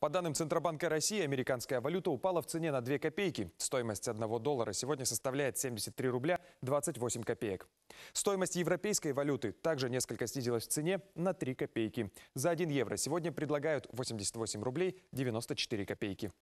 По данным Центробанка России, американская валюта упала в цене на 2 копейки. Стоимость 1 доллара сегодня составляет 73 рубля 28 копеек. Стоимость европейской валюты также несколько снизилась в цене на 3 копейки. За 1 евро сегодня предлагают 88 рублей 94 копейки.